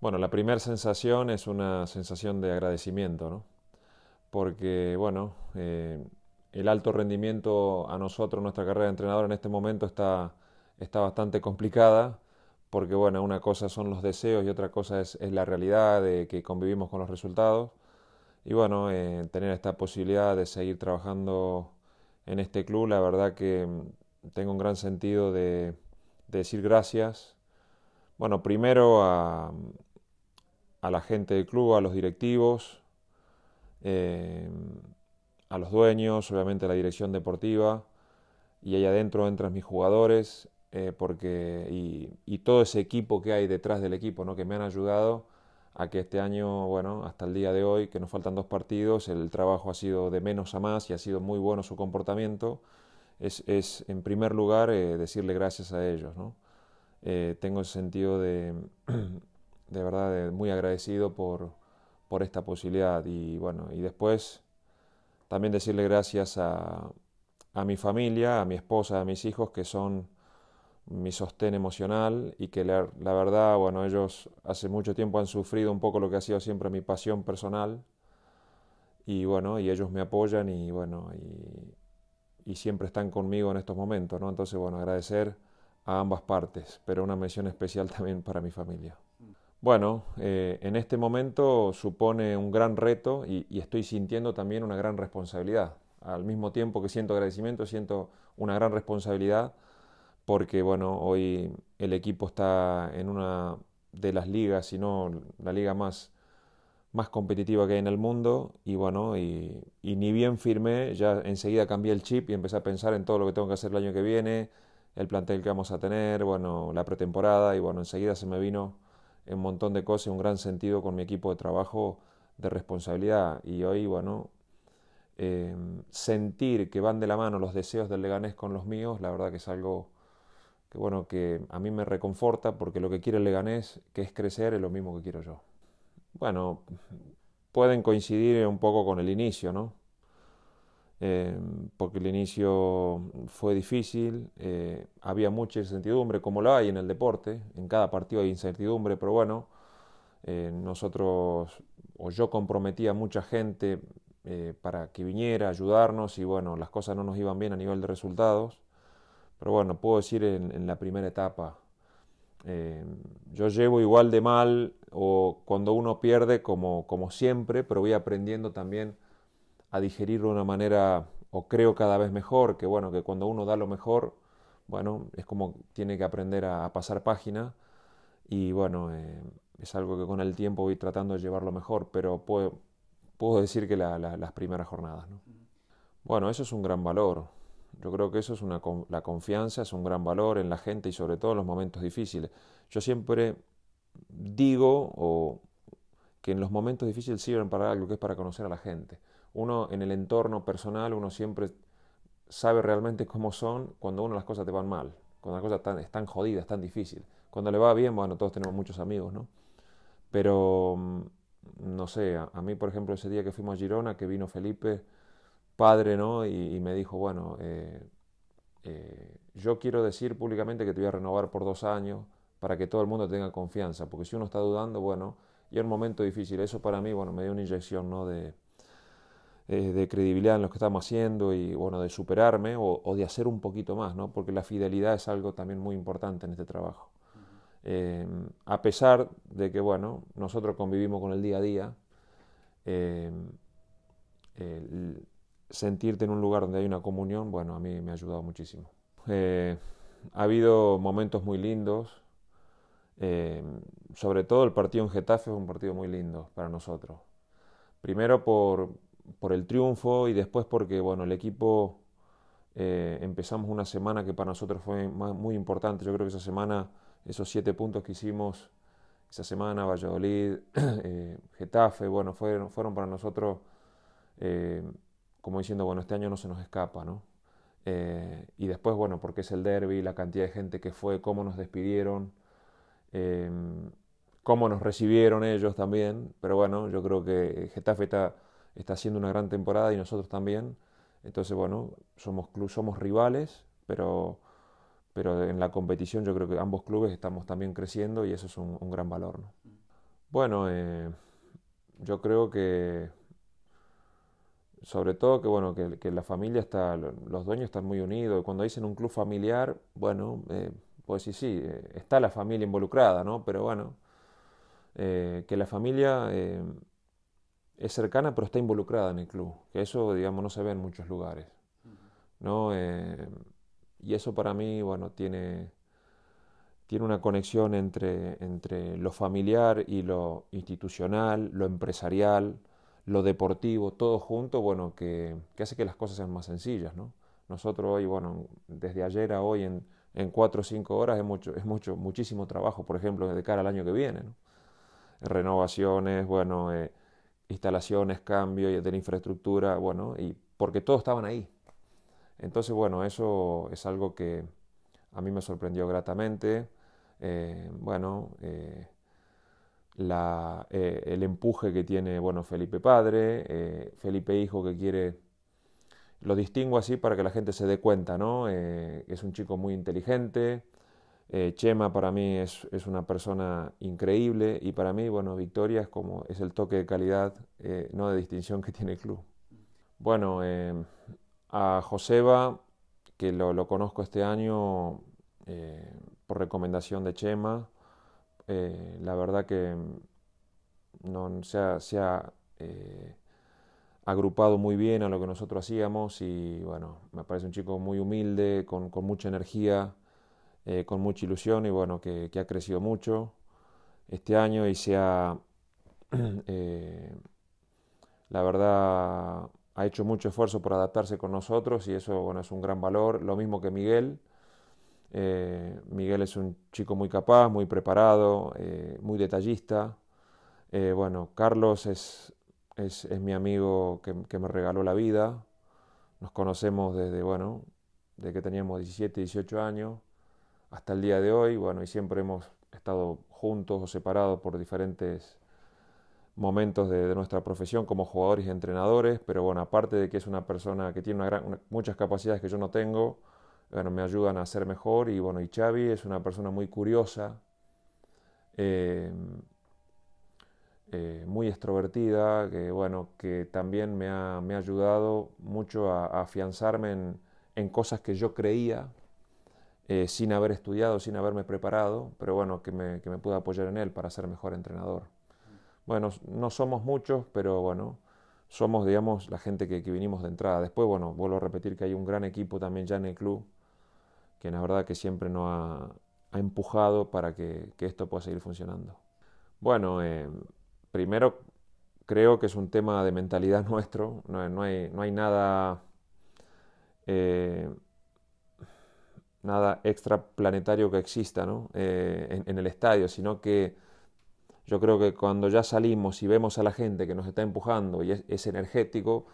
Bueno, la primera sensación es una sensación de agradecimiento, ¿no? Porque, bueno, eh, el alto rendimiento a nosotros, nuestra carrera de entrenador en este momento está, está bastante complicada, porque, bueno, una cosa son los deseos y otra cosa es, la realidad de que convivimos con los resultados. Y bueno, eh, tener esta posibilidad de seguir trabajando en este club, la verdad que mm, tengo un gran sentido de, de decir gracias. Bueno, primero a, a la gente del club, a los directivos, eh, a los dueños, obviamente a la dirección deportiva, y ahí adentro entran mis jugadores, eh, porque, y, todo ese equipo que hay detrás del equipo, ¿no? que me han ayudado a que este año, bueno, hasta el día de hoy, que nos faltan dos partidos, el trabajo ha sido de menos a más y ha sido muy bueno su comportamiento, es, es en primer lugar eh, decirle gracias a ellos. ¿no? tengo el sentido de, de verdad eh, muy agradecido por, por esta posibilidad. Y bueno, y después también decirle gracias a, mi familia, a mi esposa, a mis hijos, que son mi sostén emocional y que la, la, verdad, bueno, ellos hace mucho tiempo han sufrido un poco lo que ha sido siempre mi pasión personal y bueno, y ellos me apoyan y bueno, y, y siempre están conmigo en estos momentos, ¿no? Entonces, bueno, agradecer a ambas partes, pero una mención especial también para mi familia. Bueno, eh, en este momento supone un gran reto y, estoy sintiendo también una gran responsabilidad. Al mismo tiempo que siento agradecimiento, siento una gran responsabilidad porque, bueno, hoy el equipo está en una de las ligas, si no la liga más, más competitiva que hay en el mundo y, bueno, y, ni bien firmé, ya enseguida cambié el chip y empecé a pensar en todo lo que tengo que hacer el año que viene, el plantel que vamos a tener, bueno, la pretemporada y, bueno, enseguida se me vino un montón de cosas y un gran sentido con mi equipo de trabajo de responsabilidad. Y hoy, bueno, eh, sentir que van de la mano los deseos del Leganés con los míos, la verdad que es algo que, bueno, que a mí me reconforta porque lo que quiere el Leganés, que es crecer, es lo mismo que quiero yo. Bueno, pueden coincidir un poco con el inicio, ¿no? Eh, porque el inicio fue difícil, eh, había mucha incertidumbre, como la hay en el deporte, en cada partido hay incertidumbre, pero bueno, eh, nosotros o yo comprometía a mucha gente para que viniera a ayudarnos y bueno, las cosas no nos iban bien a nivel de resultados, pero bueno, puedo decir en, en la primera etapa. yo llevo igual de mal o cuando uno pierde como, como siempre, pero voy aprendiendo también a digerirlo de una manera, o creo cada vez mejor, que bueno, que cuando uno da lo mejor, bueno, es como tiene que aprender a, pasar página y bueno, eh, es algo que con el tiempo voy tratando de llevarlo mejor, pero puedo, puedo decir que las primeras jornadas. ¿no? Bueno, eso es un gran valor. Yo creo que eso es una, la confianza, es un gran valor en la gente y sobre todo en los momentos difíciles. Yo siempre digo o que en los momentos difíciles sirven para algo que es para conocer a la gente uno en el entorno personal, uno siempre sabe realmente cómo son cuando uno las cosas te van mal, cuando las cosas están, jodidas, están difíciles. Cuando le va bien, bueno, todos tenemos muchos amigos, ¿no? Pero, mm, no sé, a, mí, por ejemplo, ese día que fuimos a Girona, que vino Felipe, padre, ¿no? Y, me dijo, bueno, eh, eh, yo quiero decir públicamente que te voy a renovar por dos años para que todo el mundo tenga confianza, porque si uno está dudando, bueno, y en un momento difícil, eso para mí, bueno, me dio una inyección, ¿no? De, eh, de credibilidad en lo que estamos haciendo y bueno, de superarme o, de hacer un poquito más, ¿no? porque la fidelidad es algo también muy importante en este trabajo. Eh, a pesar de que bueno, nosotros convivimos con el día a día, eh, sentirte en un lugar donde hay una comunión, bueno, a mí me ha ayudado muchísimo. ha habido momentos muy lindos, sobre todo el partido en Getafe fue un partido muy lindo para nosotros. Primero por, por el triunfo y después porque bueno, el equipo eh, empezamos una semana que para nosotros fue muy importante. Yo creo que esa semana, esos siete puntos que hicimos esa semana, Valladolid, eh, Getafe, bueno, fueron, fueron para nosotros eh, como diciendo, bueno, este año no se nos escapa, ¿no? y después, bueno, porque es el derby, la cantidad de gente que fue, cómo nos despidieron, cómo nos recibieron ellos también, pero bueno, yo creo que Getafe está está haciendo una gran temporada y nosotros también. Entonces, bueno, somos, somos rivales, pero, pero en la competición yo creo que ambos clubes estamos también creciendo y eso es un, gran valor. ¿no? Bueno, eh, yo creo que sobre todo que bueno que, la familia está los dueños están muy unidos cuando dicen un club familiar bueno pues sí sí eh, está la familia involucrada no pero bueno que la familia es cercana pero está involucrada en el club, que eso, digamos, no se ve en muchos lugares. ¿no? Eh, y eso para mí, bueno, tiene, tiene una conexión entre, entre lo familiar y lo institucional, lo empresarial, lo deportivo, todo junto, bueno, que, hace que las cosas sean más sencillas, ¿no? Nosotros hoy, bueno, desde ayer a hoy en, en cuatro o cinco horas es mucho, es mucho, muchísimo trabajo, por ejemplo, de cara al año que viene, Renovaciones, bueno, eh, instalaciones, cambio de la infraestructura, bueno, y porque todos estaban ahí. Entonces, bueno, eso es algo que a mí me sorprendió gratamente. Eh, bueno, eh, eh, el empuje que tiene, bueno, Felipe Padre, Felipe Hijo que quiere... Lo distingo así para que la gente se dé cuenta, ¿no? es un chico muy inteligente, eh, Chema para mí es, una persona increíble y para mí, bueno, Victoria es como es el toque de calidad, eh, no de distinción que tiene el club. Bueno, eh, a Joseba, que lo, conozco este año por recomendación de Chema, la verdad que mm, no, se ha, agrupado muy bien a lo que nosotros hacíamos y bueno, me parece un chico muy humilde, con, con mucha energía eh, con mucha ilusión y bueno, que, ha crecido mucho este año y se ha, eh, la verdad, ha hecho mucho esfuerzo por adaptarse con nosotros y eso, bueno, es un gran valor. Lo mismo que Miguel. Eh, Miguel es un chico muy capaz, muy preparado, muy detallista. bueno, Carlos es, es, es mi amigo que, que me regaló la vida. Nos conocemos desde, bueno, de que teníamos 17, 18 años hasta el día de hoy, bueno, y siempre hemos estado juntos o separados por diferentes momentos de, nuestra profesión como jugadores y entrenadores, pero bueno, aparte de que es una persona que tiene muchas capacidades que yo no tengo, bueno, me ayudan a ser mejor y bueno, y Xavi es una persona muy curiosa, eh, eh, muy extrovertida, que bueno, que también me ha, ayudado mucho a, afianzarme en, cosas que yo creía eh, sin haber estudiado, sin haberme preparado, pero bueno, que me, que pude apoyar en él para ser mejor entrenador. Bueno, no somos muchos, pero bueno, somos, digamos, la gente que, que vinimos de entrada. Después, bueno, vuelvo a repetir que hay un gran equipo también ya en el club, que la verdad que siempre nos ha, empujado para que, esto pueda seguir funcionando. Bueno, eh, primero creo que es un tema de mentalidad nuestro, no, hay, no hay, nada... Eh, nada extraplanetario que exista eh, en, el estadio, sino que yo creo que cuando ya salimos y vemos a la gente que nos está empujando y es, energético,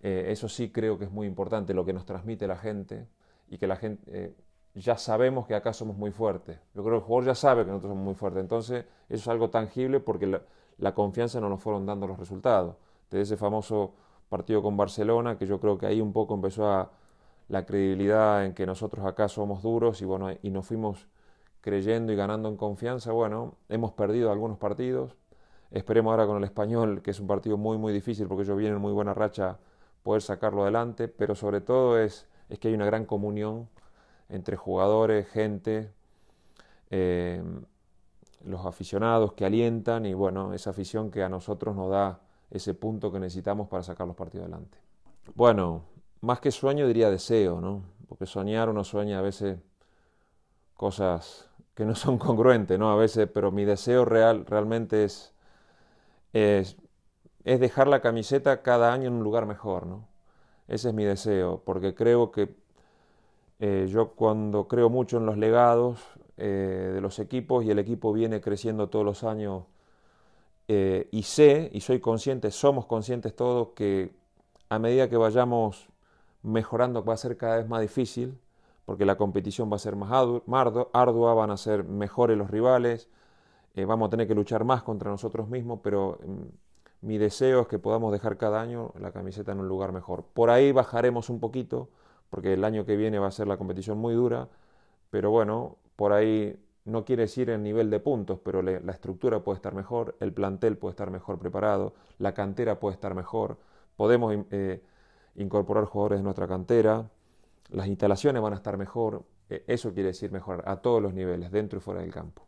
eh, eso sí creo que es muy importante, lo que nos transmite la gente y que la gente... Eh, ya sabemos que acá somos muy fuertes. Yo creo que el jugador ya sabe que nosotros somos muy fuertes. Entonces, eso es algo tangible porque la, la confianza no nos fueron dando los resultados. Desde ese famoso partido con Barcelona, que yo creo que ahí un poco empezó a, la credibilidad en que nosotros acá somos duros y y nos fuimos creyendo y ganando en confianza, bueno, hemos perdido algunos partidos. Esperemos ahora con el español, que es un partido muy, muy difícil porque ellos vienen en muy buena racha, poder sacarlo adelante, pero sobre todo es, es que hay una gran comunión entre jugadores, gente, eh, los aficionados que alientan y bueno, esa afición que a nosotros nos da ese punto que necesitamos para sacar los partidos adelante. Bueno, más que sueño diría deseo, ¿no? Porque soñar uno sueña a veces cosas que no son congruentes, ¿no? A veces, pero mi deseo real realmente es, es, dejar la camiseta cada año en un lugar mejor, ¿no? Ese es mi deseo, porque creo que eh, yo cuando creo mucho en los legados eh, de los equipos y el equipo viene creciendo todos los años eh, y sé y soy consciente, somos conscientes todos que a medida que vayamos mejorando va a ser cada vez más difícil, porque la competición va a ser más ardua, van a ser mejores los rivales, eh, vamos a tener que luchar más contra nosotros mismos, pero mm, mi deseo es que podamos dejar cada año la camiseta en un lugar mejor. Por ahí bajaremos un poquito, porque el año que viene va a ser la competición muy dura, pero bueno, por ahí no quiere decir el nivel de puntos, pero la estructura puede estar mejor, el plantel puede estar mejor preparado, la cantera puede estar mejor, podemos... Eh, incorporar jugadores de nuestra cantera, las instalaciones van a estar mejor, e-, eso quiere decir mejorar a todos los niveles, dentro y fuera del campo.